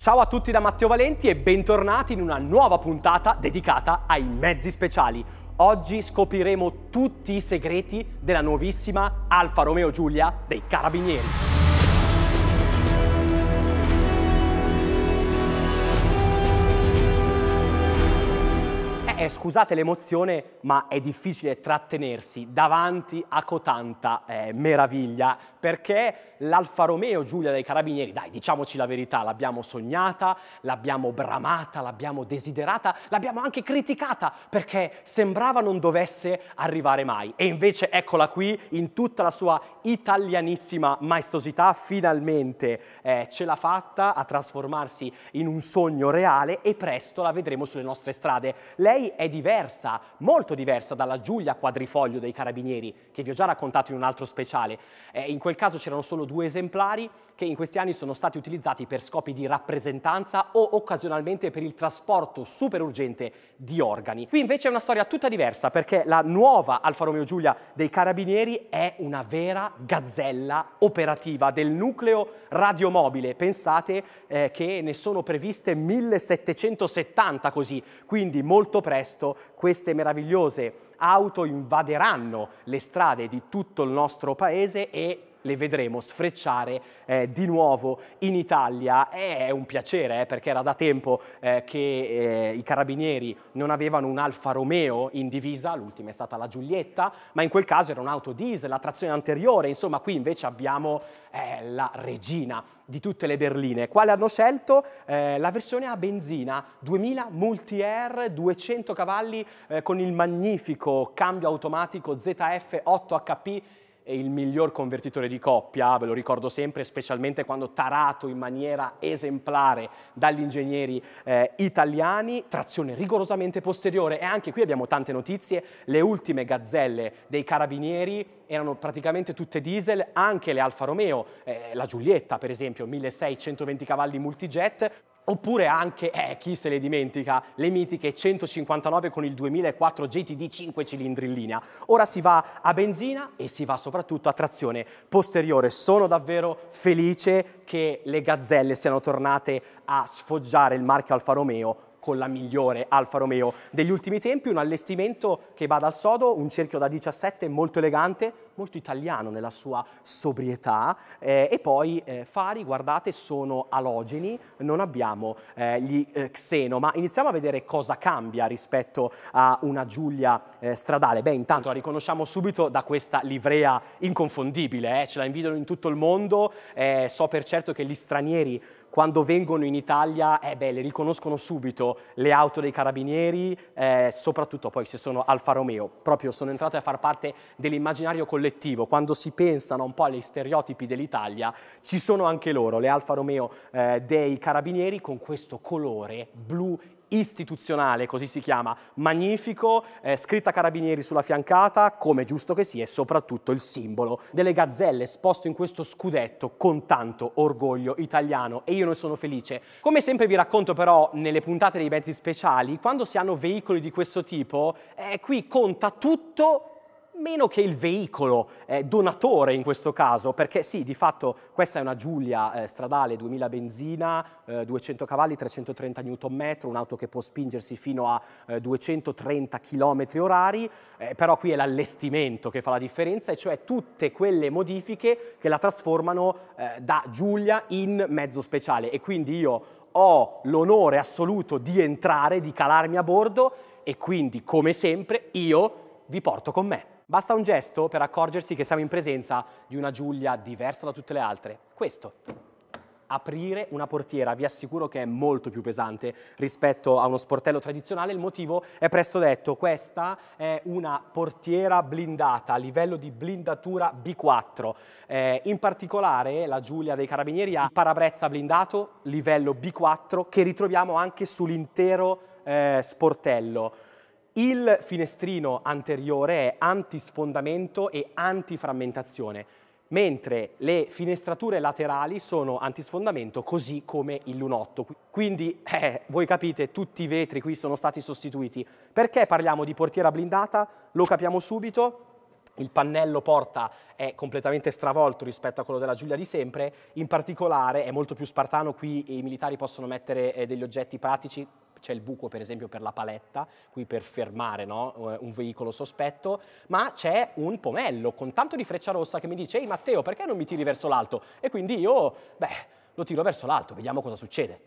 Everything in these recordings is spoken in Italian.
Ciao a tutti da Matteo Valenti e bentornati in una nuova puntata dedicata ai mezzi speciali. Oggi scopriremo tutti i segreti della nuovissima Alfa Romeo Giulia dei Carabinieri. Eh, eh scusate l'emozione, ma è difficile trattenersi davanti a cotanta eh, meraviglia perché l'Alfa Romeo Giulia dei Carabinieri, dai, diciamoci la verità, l'abbiamo sognata, l'abbiamo bramata, l'abbiamo desiderata, l'abbiamo anche criticata perché sembrava non dovesse arrivare mai. E invece eccola qui in tutta la sua italianissima maestosità, finalmente eh, ce l'ha fatta a trasformarsi in un sogno reale e presto la vedremo sulle nostre strade. Lei è diversa, molto diversa dalla Giulia Quadrifoglio dei Carabinieri, che vi ho già raccontato in un altro speciale. Eh, in quel caso c'erano solo due esemplari che in questi anni sono stati utilizzati per scopi di rappresentanza o occasionalmente per il trasporto super urgente di organi. Qui invece è una storia tutta diversa perché la nuova Alfa Romeo Giulia dei Carabinieri è una vera gazzella operativa del nucleo radiomobile. Pensate eh, che ne sono previste 1770 così, quindi molto presto queste meravigliose auto invaderanno le strade di tutto il nostro paese e le vedremo sfrecciare eh, di nuovo in Italia. È un piacere eh, perché era da tempo eh, che eh, i carabinieri non avevano un Alfa Romeo in divisa, l'ultima è stata la Giulietta, ma in quel caso era un'auto diesel, la trazione anteriore, insomma qui invece abbiamo eh, la regina di tutte le berline. Quale hanno scelto? Eh, la versione a benzina, 2000 Multi-Air, 200 cavalli con il magnifico cambio automatico ZF8HP è il miglior convertitore di coppia, ve lo ricordo sempre, specialmente quando tarato in maniera esemplare dagli ingegneri eh, italiani, trazione rigorosamente posteriore e anche qui abbiamo tante notizie, le ultime gazzelle dei carabinieri erano praticamente tutte diesel, anche le Alfa Romeo, eh, la Giulietta per esempio, 1620 cavalli multijet, Oppure anche, eh, chi se le dimentica, le mitiche 159 con il 2004 GTD 5 cilindri in linea. Ora si va a benzina e si va soprattutto a trazione posteriore. Sono davvero felice che le gazzelle siano tornate a sfoggiare il marchio Alfa Romeo con la migliore Alfa Romeo degli ultimi tempi, un allestimento che va dal sodo, un cerchio da 17 molto elegante, molto italiano nella sua sobrietà eh, e poi eh, fari, guardate, sono alogeni, non abbiamo eh, gli eh, xeno, ma iniziamo a vedere cosa cambia rispetto a una Giulia eh, stradale. Beh, intanto la riconosciamo subito da questa livrea inconfondibile, eh, ce la invidono in tutto il mondo, so per certo che gli stranieri quando vengono in Italia, beh, le riconoscono subito le auto dei carabinieri, soprattutto poi se sono Alfa Romeo, proprio sono entrate a far parte dell'immaginario collettivo collettivo, quando si pensano un po' agli stereotipi dell'Italia, ci sono anche loro, le Alfa Romeo eh, dei Carabinieri con questo colore blu istituzionale, così si chiama, magnifico, eh, scritta Carabinieri sulla fiancata, come giusto che sia, e soprattutto il simbolo delle gazzelle esposto in questo scudetto con tanto orgoglio italiano e io ne sono felice. Come sempre vi racconto però nelle puntate dei mezzi speciali, quando si hanno veicoli di questo tipo, eh, qui conta tutto meno che il veicolo eh, donatore in questo caso, perché sì, di fatto questa è una Giulia eh, stradale 2000 benzina, eh, 200 cavalli, 330 Nm, un'auto che può spingersi fino a 230 eh, km orari, eh, però qui è l'allestimento che fa la differenza, e cioè tutte quelle modifiche che la trasformano eh, da Giulia in mezzo speciale. E quindi io ho l'onore assoluto di entrare, di calarmi a bordo, e quindi, come sempre, io vi porto con me. Basta un gesto per accorgersi che siamo in presenza di una Giulia diversa da tutte le altre. Questo. Aprire una portiera, vi assicuro che è molto più pesante rispetto a uno sportello tradizionale, il motivo è presto detto, questa è una portiera blindata a livello di blindatura B4, eh, in particolare la Giulia dei Carabinieri ha parabrezza blindato livello B4 che ritroviamo anche sull'intero eh, sportello. Il finestrino anteriore è antisfondamento e antiframmentazione, mentre le finestrature laterali sono antisfondamento così come il lunotto. Quindi eh, voi capite tutti i vetri qui sono stati sostituiti. Perché parliamo di portiera blindata? Lo capiamo subito. Il pannello porta è completamente stravolto rispetto a quello della Giulia di sempre, in particolare è molto più spartano, qui i militari possono mettere eh, degli oggetti pratici c'è il buco per esempio per la paletta, qui per fermare no, eh, un veicolo sospetto, ma c'è un pomello con tanto di freccia rossa che mi dice ehi Matteo perché non mi tiri verso l'alto? E quindi io, beh, lo tiro verso l'alto, vediamo cosa succede.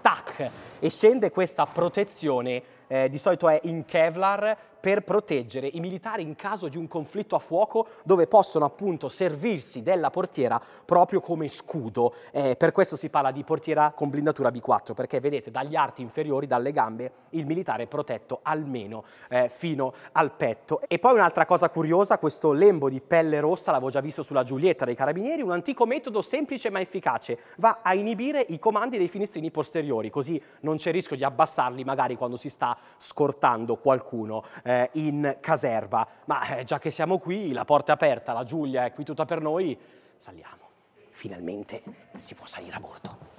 Tac! E scende questa protezione, eh, di solito è in Kevlar, per proteggere i militari in caso di un conflitto a fuoco dove possono appunto servirsi della portiera proprio come scudo. Eh, per questo si parla di portiera con blindatura B4 perché vedete dagli arti inferiori, dalle gambe, il militare è protetto almeno eh, fino al petto. E poi un'altra cosa curiosa, questo lembo di pelle rossa l'avevo già visto sulla Giulietta dei Carabinieri, un antico metodo semplice ma efficace, va a inibire i comandi dei finestrini posteriori, così non c'è rischio di abbassarli magari quando si sta scortando qualcuno. Eh, eh, in caserba. Ma eh, già che siamo qui, la porta è aperta, la Giulia è qui tutta per noi, saliamo. Finalmente si può salire a bordo.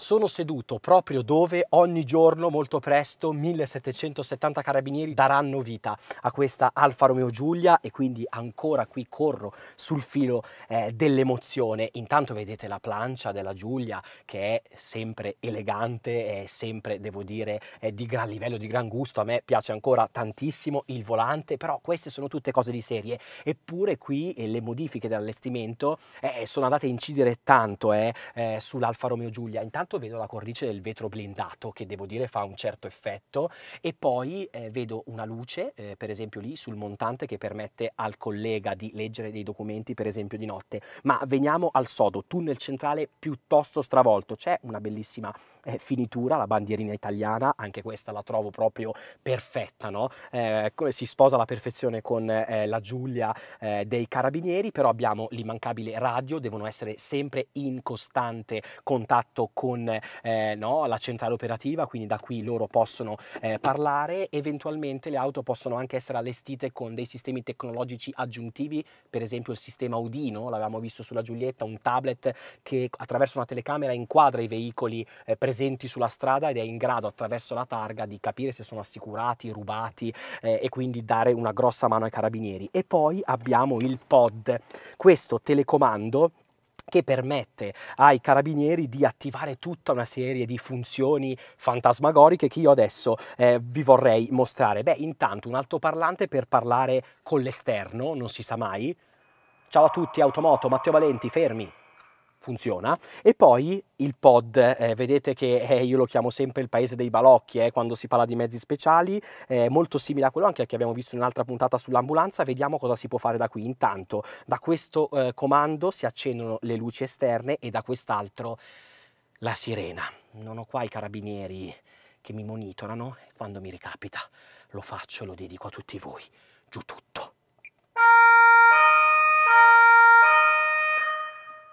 Sono seduto proprio dove ogni giorno molto presto 1770 carabinieri daranno vita a questa Alfa Romeo Giulia e quindi ancora qui corro sul filo eh, dell'emozione. Intanto vedete la plancia della Giulia che è sempre elegante, è sempre devo dire di gran livello, di gran gusto, a me piace ancora tantissimo il volante, però queste sono tutte cose di serie, eppure qui eh, le modifiche dell'allestimento eh, sono andate a incidere tanto eh, eh, sull'Alfa Romeo Giulia. Intanto lato vedo la cornice del vetro blindato che devo dire fa un certo effetto e poi eh, vedo una luce eh, per esempio lì sul montante che permette al collega di leggere dei documenti per esempio di notte ma veniamo al sodo tunnel centrale piuttosto stravolto c'è una bellissima eh, finitura la bandierina italiana anche questa la trovo proprio perfetta no? Eh, si sposa alla perfezione con eh, la Giulia eh, dei carabinieri però abbiamo l'immancabile radio devono essere sempre in costante contatto con con eh, no, la centrale operativa, quindi da qui loro possono eh, parlare, eventualmente le auto possono anche essere allestite con dei sistemi tecnologici aggiuntivi, per esempio il sistema Udino, l'avevamo visto sulla Giulietta, un tablet che attraverso una telecamera inquadra i veicoli eh, presenti sulla strada ed è in grado attraverso la targa di capire se sono assicurati, rubati eh, e quindi dare una grossa mano ai carabinieri. E poi abbiamo il pod, questo telecomando che permette ai carabinieri di attivare tutta una serie di funzioni fantasmagoriche che io adesso eh, vi vorrei mostrare. Beh, intanto un altoparlante per parlare con l'esterno, non si sa mai. Ciao a tutti, Automoto, Matteo Valenti, fermi funziona e poi il pod, eh, vedete che eh, io lo chiamo sempre il paese dei balocchi eh, quando si parla di mezzi speciali, molto simile a quello anche che abbiamo visto in un'altra puntata sull'ambulanza, vediamo cosa si può fare da qui. Intanto da questo eh, comando si accendono le luci esterne e da quest'altro la sirena. Non ho qua i carabinieri che mi monitorano, quando mi ricapita lo faccio e lo dedico a tutti voi, giù tutto.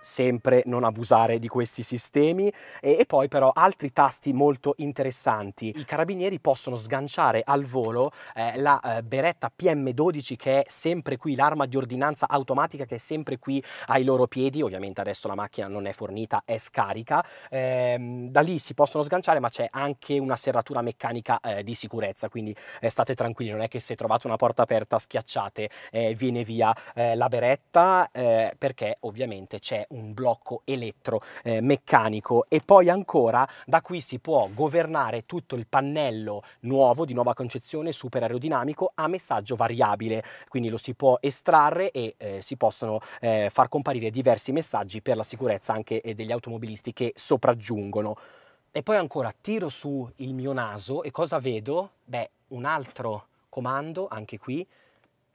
sempre non abusare di questi sistemi e, e poi però altri tasti molto interessanti. I carabinieri possono sganciare al volo eh, la eh, beretta PM12 che è sempre qui, l'arma di ordinanza automatica che è sempre qui ai loro piedi, ovviamente adesso la macchina non è fornita, è scarica, eh, da lì si possono sganciare ma c'è anche una serratura meccanica eh, di sicurezza, quindi eh, state tranquilli, non è che se trovate una porta aperta schiacciate eh, viene via la beretta perché ovviamente c'è un un blocco elettromeccanico eh, e poi ancora da qui si può governare tutto il pannello nuovo di nuova concezione super aerodinamico a messaggio variabile quindi lo si può estrarre e eh, si possono eh, far comparire diversi messaggi per la sicurezza anche eh, degli automobilisti che sopraggiungono e poi ancora tiro su il mio naso e cosa vedo? Beh, un altro comando anche qui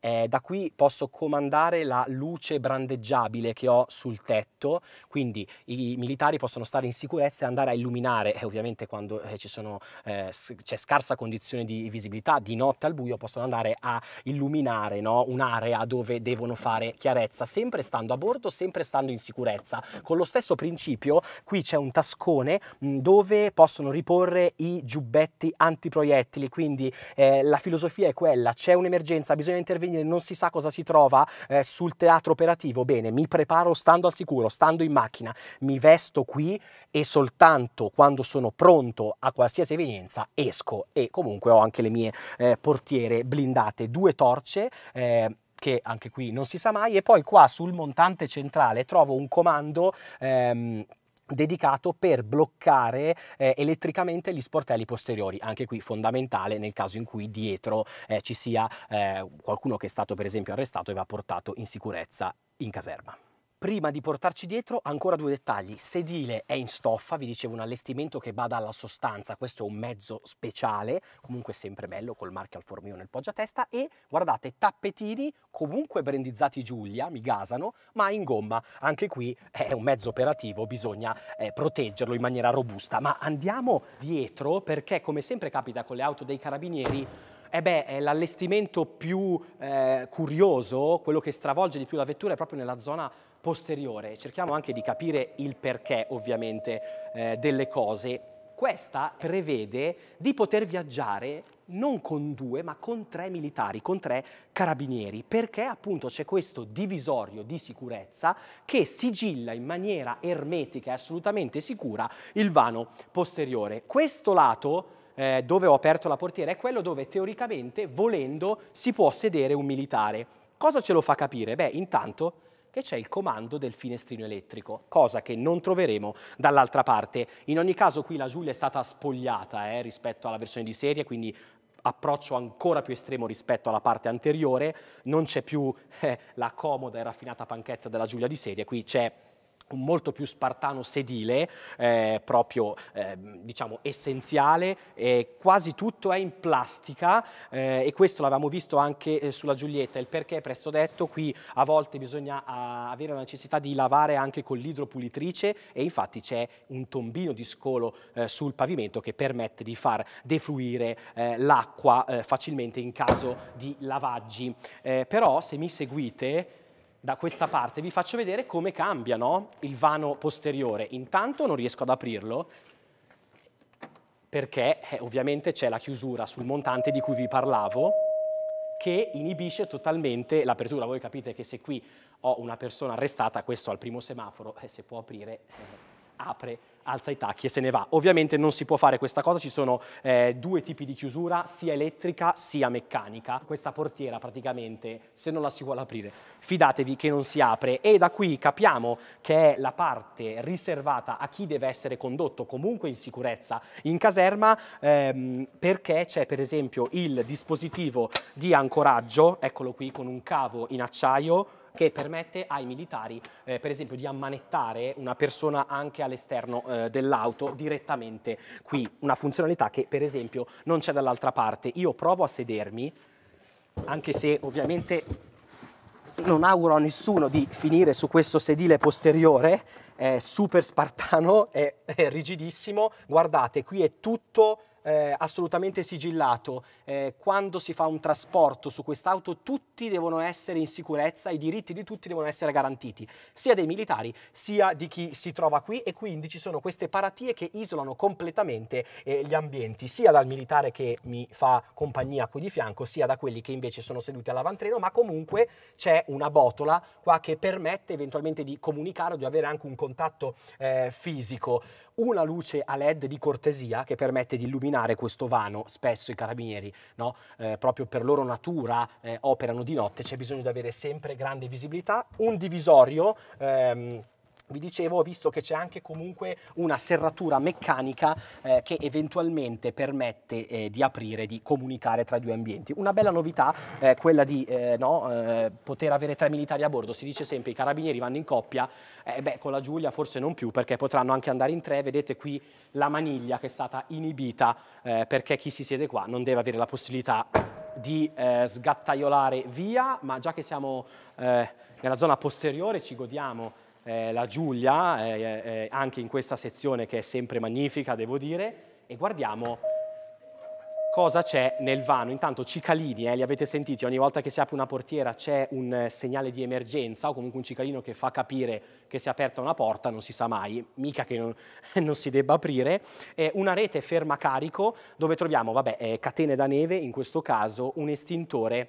eh, da qui posso comandare la luce brandeggiabile che ho sul tetto, quindi i militari possono stare in sicurezza e andare a illuminare, eh, ovviamente quando eh, eh c'è scarsa condizione di visibilità, di notte al buio possono andare a illuminare no? un'area dove devono fare chiarezza, sempre stando a bordo, sempre stando in sicurezza. Con lo stesso principio qui c'è un tascone mh, dove possono riporre i giubbetti antiproiettili, quindi eh, la filosofia è quella, c'è un'emergenza, bisogna intervenire Carabinieri non si sa cosa si trova eh, sul teatro operativo, bene, mi preparo stando al sicuro, stando in macchina, mi vesto qui e soltanto quando sono pronto a qualsiasi evenienza esco e comunque ho anche le mie eh, portiere blindate, due torce. Eh, che anche qui non si sa mai, e poi qua sul montante centrale trovo un comando ehm, dedicato per bloccare eh, elettricamente gli sportelli posteriori, anche qui fondamentale nel caso in cui dietro eh, ci sia eh, qualcuno che è stato per esempio arrestato e va portato in sicurezza in caserma prima di portarci dietro ancora due dettagli. Sedile è in stoffa, vi dicevo un allestimento che bada alla sostanza, questo è un mezzo speciale, comunque sempre bello col marchio al formio nel poggiatesta e guardate tappetini comunque brandizzati Giulia, mi gasano, ma in gomma. Anche qui è un mezzo operativo, bisogna eh, proteggerlo in maniera robusta. Ma andiamo dietro perché come sempre capita con le auto dei carabinieri eh beh, l'allestimento più eh, curioso, quello che stravolge di più la vettura è proprio nella zona posteriore. Cerchiamo anche di capire il perché, ovviamente, eh, delle cose. Questa prevede di poter viaggiare non con due, ma con tre militari, con tre carabinieri, perché appunto c'è questo divisorio di sicurezza che sigilla in maniera ermetica e assolutamente sicura il vano posteriore. Questo lato eh, dove ho aperto la portiera è quello dove teoricamente, volendo, si può sedere un militare. Cosa ce lo fa capire? Beh, intanto che c'è il comando del finestrino elettrico, cosa che non troveremo dall'altra parte. In ogni caso qui la Giulia è stata spogliata eh, rispetto alla versione di serie, quindi approccio ancora più estremo rispetto alla parte anteriore, non c'è più eh, la comoda e raffinata panchetta della Giulia di serie, qui c'è molto più spartano sedile, eh, proprio eh, diciamo essenziale, e quasi tutto è in plastica eh, e questo l'avevamo visto anche eh, sulla Giulietta, il perché presto detto qui a volte bisogna avere la necessità di lavare anche con l'idropulitrice e infatti c'è un tombino di scolo eh, sul pavimento che permette di far defluire l'acqua facilmente in caso di lavaggi. Eh, però se mi seguite da questa parte vi faccio vedere come cambia no? il vano posteriore. Intanto non riesco ad aprirlo perché eh, ovviamente c'è la chiusura sul montante di cui vi parlavo che inibisce totalmente l'apertura. Voi capite che se qui ho una persona arrestata, questo al primo semaforo, eh, se può aprire... Eh, apre, alza i tacchi e se ne va. Ovviamente non si può fare questa cosa, ci sono eh, due tipi di chiusura, sia elettrica sia meccanica. Questa portiera praticamente, se non la si vuole aprire, fidatevi che non si apre e da qui capiamo che è la parte riservata a chi deve essere condotto comunque in sicurezza in caserma ehm, perché c'è per esempio il dispositivo di ancoraggio, eccolo qui con un cavo in acciaio, che permette ai militari, eh, per esempio, di ammanettare una persona anche all'esterno eh, dell'auto direttamente qui. Una funzionalità che, per esempio, non c'è dall'altra parte. Io provo a sedermi, anche se ovviamente non auguro a nessuno di finire su questo sedile posteriore, è super spartano, è, è rigidissimo. Guardate, qui è tutto eh, assolutamente sigillato. Eh, quando si fa un trasporto su quest'auto tutti devono essere in sicurezza, i diritti di tutti devono essere garantiti, sia dei militari sia di chi si trova qui e quindi ci sono queste paratie che isolano completamente eh, gli ambienti, sia dal militare che mi fa compagnia qui di fianco, sia da quelli che invece sono seduti all'avantreno, ma comunque c'è una botola qua che permette eventualmente di comunicare o di avere anche un contatto eh, fisico una luce a LED di cortesia che permette di illuminare questo vano. Spesso i carabinieri, no? eh, proprio per loro natura, eh, operano di notte, c'è bisogno di avere sempre grande visibilità. Un divisorio. Ehm, vi dicevo ho visto che c'è anche comunque una serratura meccanica eh, che eventualmente permette eh, di aprire, di comunicare tra i due ambienti. Una bella novità è eh, quella di eh, no, eh, poter avere tre militari a bordo, si dice sempre i carabinieri vanno in coppia, eh, beh, con la Giulia forse non più perché potranno anche andare in tre, vedete qui la maniglia che è stata inibita perché chi si siede qua non deve avere la possibilità di sgattaiolare via, ma già che siamo nella zona posteriore ci godiamo eh, la Giulia, eh, eh, eh, anche in questa sezione che è sempre magnifica, devo dire, e guardiamo cosa c'è nel vano. Intanto cicalini, eh, li avete sentiti, ogni volta che si apre una portiera c'è un eh, segnale di emergenza o comunque un cicalino che fa capire che si è aperta una porta, non si sa mai, mica che non, non si debba aprire. Eh, una rete ferma carico dove troviamo vabbè, eh, catene da neve, in questo caso un estintore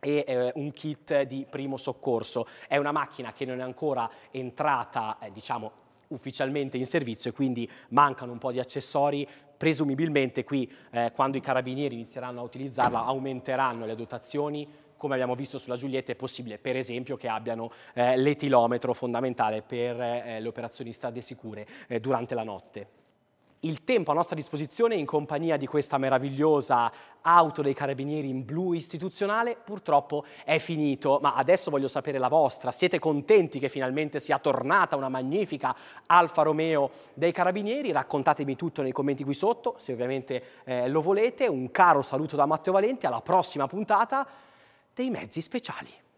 e eh, un kit di primo soccorso. È una macchina che non è ancora entrata, eh, diciamo, ufficialmente in servizio e quindi mancano un po' di accessori. Presumibilmente qui, eh, quando i carabinieri inizieranno a utilizzarla, aumenteranno le dotazioni. Come abbiamo visto sulla Giulietta è possibile, per esempio, che abbiano eh, l'etilometro fondamentale per eh, le operazioni strade sicure eh, durante la notte il tempo a nostra disposizione in compagnia di questa meravigliosa auto dei carabinieri in blu istituzionale purtroppo è finito, ma adesso voglio sapere la vostra. Siete contenti che finalmente sia tornata una magnifica Alfa Romeo dei carabinieri? Raccontatemi tutto nei commenti qui sotto, se ovviamente eh, lo volete. Un caro saluto da Matteo Valenti, alla prossima puntata dei mezzi speciali.